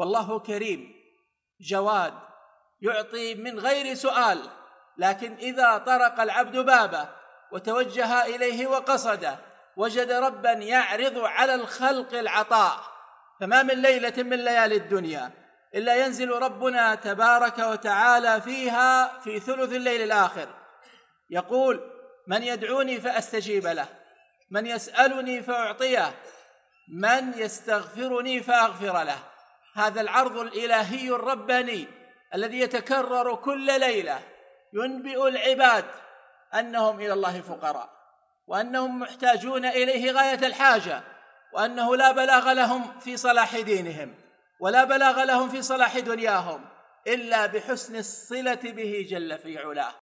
والله كريم جواد يعطي من غير سؤال لكن اذا طرق العبد بابه وتوجه اليه وقصده وجد ربا يعرض على الخلق العطاء فما من ليله من ليالي الدنيا الا ينزل ربنا تبارك وتعالى فيها في ثلث الليل الاخر يقول من يدعوني فاستجيب له من يسالني فاعطيه من يستغفرني فاغفر له هذا العرض الالهي الرباني الذي يتكرر كل ليله ينبئ العباد انهم الى الله فقراء وانهم محتاجون اليه غايه الحاجه وانه لا بلاغ لهم في صلاح دينهم ولا بلاغ لهم في صلاح دنياهم الا بحسن الصله به جل في علاه